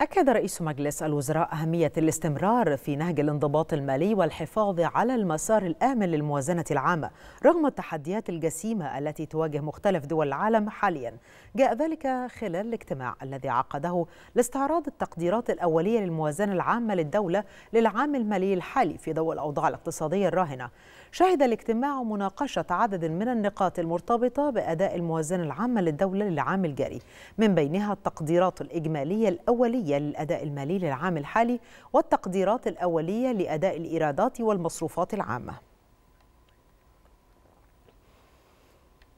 أكد رئيس مجلس الوزراء أهمية الاستمرار في نهج الانضباط المالي والحفاظ على المسار الآمن للموازنة العامة رغم التحديات الجسيمة التي تواجه مختلف دول العالم حاليا جاء ذلك خلال الاجتماع الذي عقده لاستعراض التقديرات الأولية للموازنة العامة للدولة للعام المالي الحالي في ضوء الأوضاع الاقتصادية الراهنة شهد الاجتماع مناقشة عدد من النقاط المرتبطة بأداء الموازنة العامة للدولة للعام الجاري من بينها التقديرات الإجمالية الأولية النهائية للأداء المالي للعام الحالي والتقديرات الأولية لأداء الإيرادات والمصروفات العامة